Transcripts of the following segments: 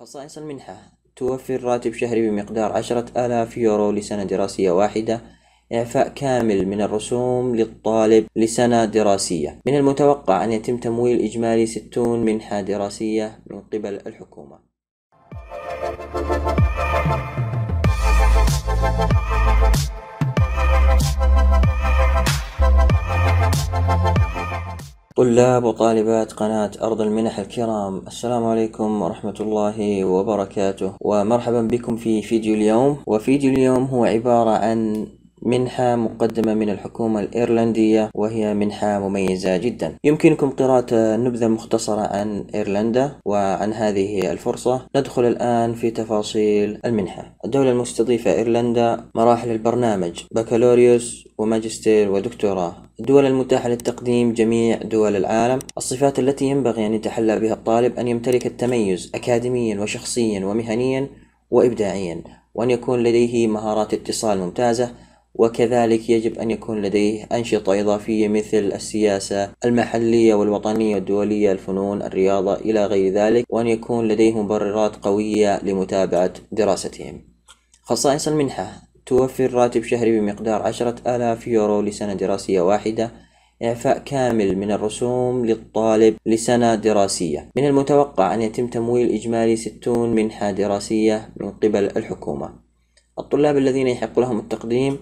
خصائص المنحة توفر راتب شهري بمقدار عشرة آلاف يورو لسنة دراسية واحدة إعفاء كامل من الرسوم للطالب لسنة دراسية من المتوقع أن يتم تمويل إجمالي ستون منحة دراسية من قبل الحكومة طلاب وطالبات قناة أرض المنح الكرام السلام عليكم ورحمة الله وبركاته ومرحبا بكم في فيديو اليوم وفيديو اليوم هو عبارة عن منحة مقدمة من الحكومة الإيرلندية وهي منحة مميزة جدا يمكنكم قراءة نبذة مختصرة عن إيرلندا وعن هذه الفرصة ندخل الآن في تفاصيل المنحة الدولة المستضيفة إيرلندا مراحل البرنامج بكالوريوس وماجستير ودكتوراه الدول المتاحة للتقديم جميع دول العالم الصفات التي ينبغي أن يتحلى بها الطالب أن يمتلك التميز أكاديميا وشخصيا ومهنيا وإبداعيا وأن يكون لديه مهارات اتصال ممتازة وكذلك يجب أن يكون لديه أنشطة إضافية مثل السياسة المحلية والوطنية والدولية الفنون الرياضة إلى غير ذلك وأن يكون لديه مبررات قوية لمتابعة دراستهم خصائص المنحة توفر راتب شهري بمقدار عشرة آلاف يورو لسنة دراسية واحدة إعفاء كامل من الرسوم للطالب لسنة دراسية من المتوقع أن يتم تمويل إجمالي 60 منحة دراسية من قبل الحكومة الطلاب الذين يحق لهم التقديم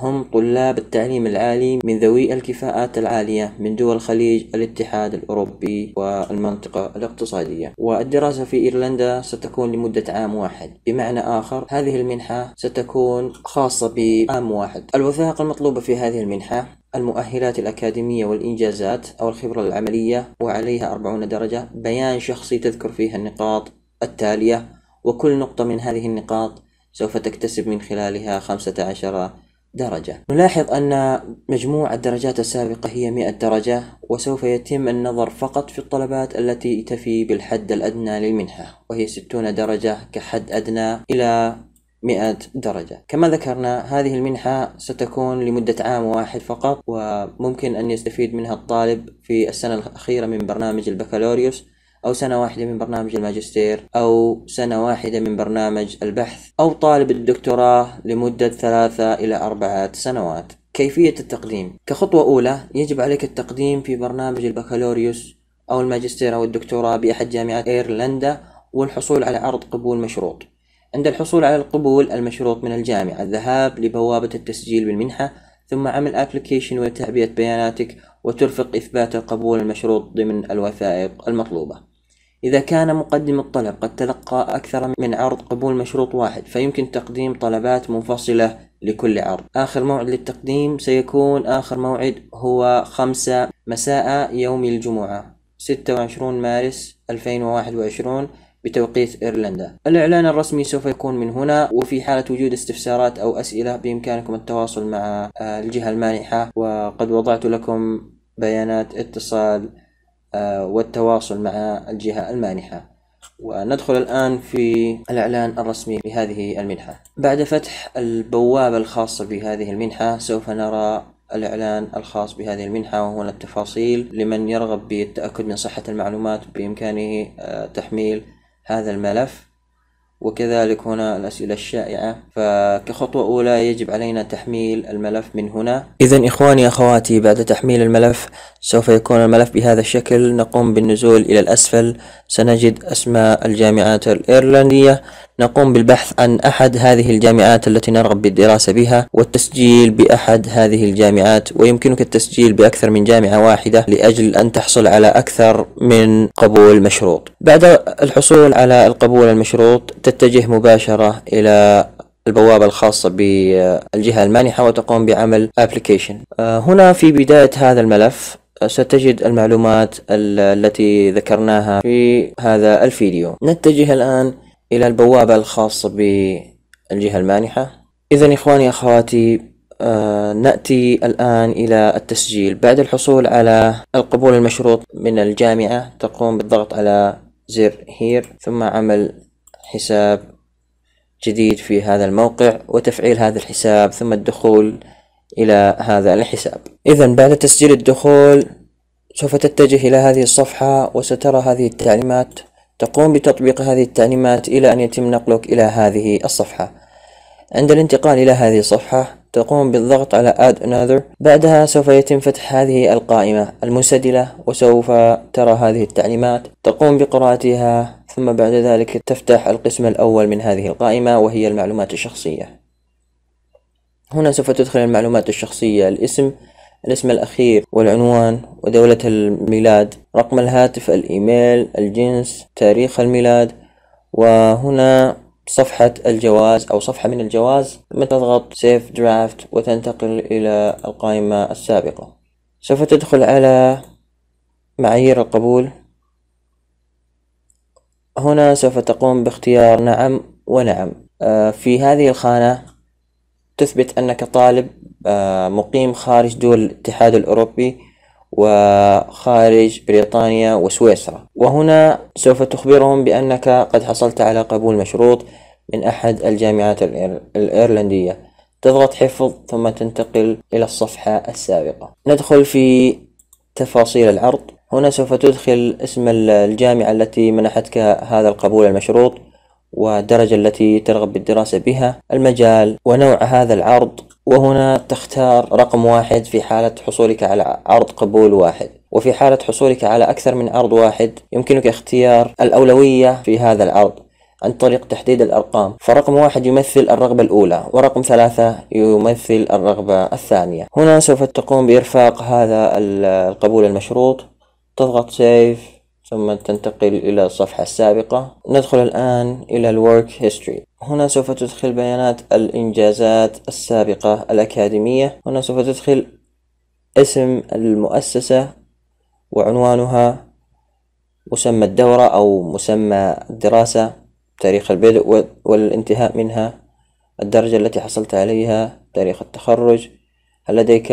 هم طلاب التعليم العالي من ذوي الكفاءات العالية من دول الخليج الاتحاد الأوروبي والمنطقة الاقتصادية والدراسة في إيرلندا ستكون لمدة عام واحد بمعنى آخر هذه المنحة ستكون خاصة بعام واحد الوثائق المطلوبة في هذه المنحة المؤهلات الأكاديمية والإنجازات أو الخبرة العملية وعليها 40 درجة بيان شخصي تذكر فيها النقاط التالية وكل نقطة من هذه النقاط سوف تكتسب من خلالها 15 درجة نلاحظ أن مجموع الدرجات السابقة هي 100 درجة وسوف يتم النظر فقط في الطلبات التي تفي بالحد الأدنى للمنحة وهي 60 درجة كحد أدنى إلى 100 درجة كما ذكرنا هذه المنحة ستكون لمدة عام واحد فقط وممكن أن يستفيد منها الطالب في السنة الأخيرة من برنامج البكالوريوس أو سنة واحدة من برنامج الماجستير أو سنة واحدة من برنامج البحث أو طالب الدكتوراه لمدة ثلاثة إلى أربعة سنوات كيفية التقديم كخطوة أولى يجب عليك التقديم في برنامج البكالوريوس أو الماجستير أو الدكتوراه بأحد جامعات إيرلندا والحصول على عرض قبول مشروط عند الحصول على القبول المشروط من الجامعة الذهاب لبوابة التسجيل بالمنحة ثم عمل ابلكيشن وتعبئة بياناتك وترفق إثبات القبول المشروط ضمن الوثائق المطلوبة إذا كان مقدم الطلب قد تلقى أكثر من عرض قبول مشروط واحد فيمكن تقديم طلبات منفصلة لكل عرض آخر موعد للتقديم سيكون آخر موعد هو خمسة مساء يوم الجمعة 26 مارس 2021 بتوقيت إيرلندا الإعلان الرسمي سوف يكون من هنا وفي حالة وجود استفسارات أو أسئلة بإمكانكم التواصل مع آه، الجهة المانحة وقد وضعت لكم بيانات اتصال آه، والتواصل مع الجهة المانحة وندخل الآن في الإعلان الرسمي لهذه المنحة بعد فتح البوابة الخاصة بهذه المنحة سوف نرى الإعلان الخاص بهذه المنحة وهنا التفاصيل لمن يرغب بالتأكد من صحة المعلومات بإمكانه آه، تحميل هذا الملف وكذلك هنا الأسئلة الشائعة فكخطوة أولى يجب علينا تحميل الملف من هنا إذا إخواني أخواتي بعد تحميل الملف سوف يكون الملف بهذا الشكل نقوم بالنزول إلى الأسفل سنجد أسماء الجامعات الإيرلندية نقوم بالبحث عن أحد هذه الجامعات التي نرغب بالدراسة بها والتسجيل بأحد هذه الجامعات ويمكنك التسجيل بأكثر من جامعة واحدة لأجل أن تحصل على أكثر من قبول مشروط بعد الحصول على القبول المشروط تتجه مباشرة إلى البوابة الخاصة بالجهة المانحة وتقوم بعمل application آه، هنا في بداية هذا الملف ستجد المعلومات التي ذكرناها في هذا الفيديو نتجه الآن إلى البوابة الخاصة بالجهة المانحة إذا إخواني أخواتي آه، نأتي الآن إلى التسجيل بعد الحصول على القبول المشروط من الجامعة تقوم بالضغط على زر هير ثم عمل حساب جديد في هذا الموقع وتفعيل هذا الحساب ثم الدخول إلى هذا الحساب إذا بعد تسجيل الدخول سوف تتجه إلى هذه الصفحة وسترى هذه التعليمات تقوم بتطبيق هذه التعليمات إلى أن يتم نقلك إلى هذه الصفحة عند الانتقال إلى هذه الصفحة تقوم بالضغط على Add Another بعدها سوف يتم فتح هذه القائمة المنسدلة وسوف ترى هذه التعليمات تقوم بقراءتها ثم بعد ذلك تفتح القسم الأول من هذه القائمة وهي المعلومات الشخصية هنا سوف تدخل المعلومات الشخصية الاسم الاسم الأخير والعنوان ودولة الميلاد رقم الهاتف الإيميل الجنس تاريخ الميلاد وهنا صفحة الجواز أو صفحة من الجواز ثم تضغط سيف درافت وتنتقل إلى القائمة السابقة سوف تدخل على معايير القبول هنا سوف تقوم باختيار نعم ونعم آه، في هذه الخانة تثبت أنك طالب آه، مقيم خارج دول الاتحاد الأوروبي وخارج بريطانيا وسويسرا وهنا سوف تخبرهم بأنك قد حصلت على قبول مشروط من أحد الجامعات الإيرلندية تضغط حفظ ثم تنتقل إلى الصفحة السابقة ندخل في تفاصيل العرض هنا سوف تدخل اسم الجامعة التي منحتك هذا القبول المشروط والدرجة التي ترغب بالدراسة بها المجال ونوع هذا العرض وهنا تختار رقم واحد في حالة حصولك على عرض قبول واحد وفي حالة حصولك على أكثر من عرض واحد يمكنك اختيار الأولوية في هذا العرض عن طريق تحديد الأرقام فرقم واحد يمثل الرغبة الأولى ورقم ثلاثة يمثل الرغبة الثانية هنا سوف تقوم بإرفاق هذا القبول المشروط تضغط سيف ثم تنتقل إلى الصفحة السابقة ندخل الآن إلى الورك هيستوري هنا سوف تدخل بيانات الإنجازات السابقة الأكاديمية هنا سوف تدخل اسم المؤسسة وعنوانها مسمى الدورة أو مسمى الدراسة تاريخ البدء والانتهاء منها الدرجة التي حصلت عليها تاريخ التخرج هل لديك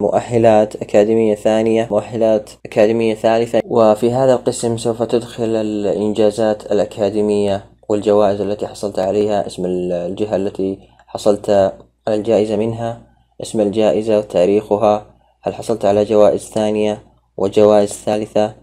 مؤهلات أكاديمية ثانية مؤهلات أكاديمية ثالثة وفي هذا القسم سوف تدخل الإنجازات الأكاديمية والجوائز التي حصلت عليها اسم الجهة التي حصلت على الجائزة منها اسم الجائزة وتاريخها هل حصلت على جوائز ثانية وجوائز ثالثة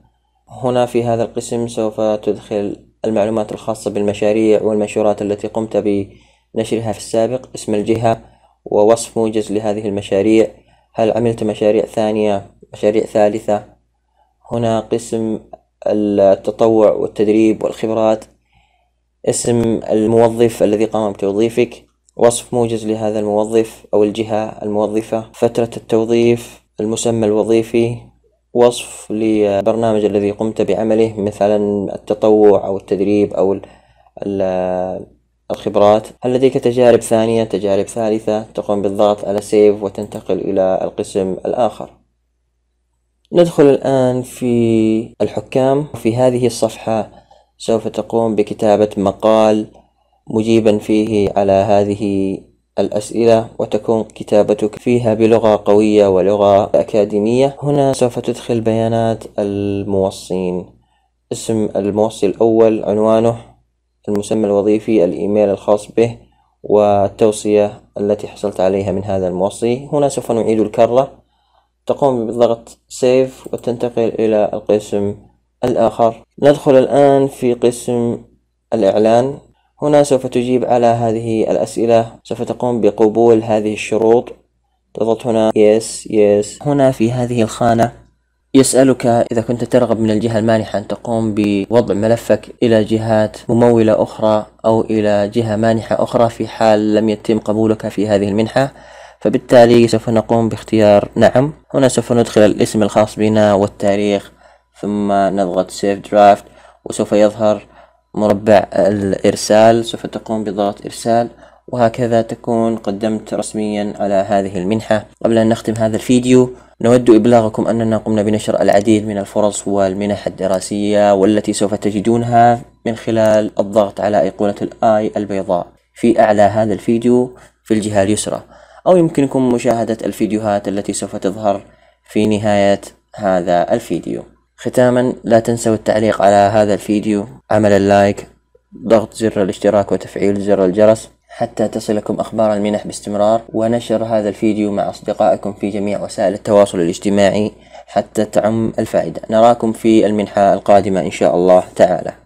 هنا في هذا القسم سوف تدخل المعلومات الخاصة بالمشاريع والمنشورات التي قمت بنشرها في السابق اسم الجهة ووصف موجز لهذه المشاريع هل عملت مشاريع ثانية مشاريع ثالثة هنا قسم التطوع والتدريب والخبرات اسم الموظف الذي قام بتوظيفك وصف موجز لهذا الموظف أو الجهة الموظفة فترة التوظيف المسمى الوظيفي وصف للبرنامج الذي قمت بعمله مثلا التطوع أو التدريب أو الخبرات هل لديك تجارب ثانية تجارب ثالثة تقوم بالضغط على سيف وتنتقل إلى القسم الآخر ندخل الآن في الحكام في هذه الصفحة سوف تقوم بكتابة مقال مجيبا فيه على هذه الأسئلة وتكون كتابتك فيها بلغة قوية ولغة أكاديمية هنا سوف تدخل بيانات الموصين اسم الموصي الأول عنوانه المسمى الوظيفي الإيميل الخاص به والتوصية التي حصلت عليها من هذا الموصي هنا سوف نعيد الكرة تقوم بضغط سيف وتنتقل إلى القسم الآخر ندخل الآن في قسم الإعلان هنا سوف تجيب على هذه الأسئلة سوف تقوم بقبول هذه الشروط تضغط هنا يس يس هنا في هذه الخانة يسألك إذا كنت ترغب من الجهة المانحة أن تقوم بوضع ملفك إلى جهات ممولة أخرى أو إلى جهة مانحة أخرى في حال لم يتم قبولك في هذه المنحة فبالتالي سوف نقوم باختيار نعم هنا سوف ندخل الاسم الخاص بنا والتاريخ ثم نضغط Save Draft وسوف يظهر مربع الإرسال سوف تقوم بضغط إرسال وهكذا تكون قدمت رسميا على هذه المنحة قبل أن نختم هذا الفيديو نود إبلاغكم أننا قمنا بنشر العديد من الفرص والمنح الدراسية والتي سوف تجدونها من خلال الضغط على أيقونة الآي البيضاء في أعلى هذا الفيديو في الجهة اليسرى أو يمكنكم مشاهدة الفيديوهات التي سوف تظهر في نهاية هذا الفيديو ختاما لا تنسوا التعليق على هذا الفيديو عمل اللايك ضغط زر الاشتراك وتفعيل زر الجرس حتى تصلكم أخبار المنح باستمرار ونشر هذا الفيديو مع أصدقائكم في جميع وسائل التواصل الاجتماعي حتى تعم الفائدة نراكم في المنحة القادمة إن شاء الله تعالى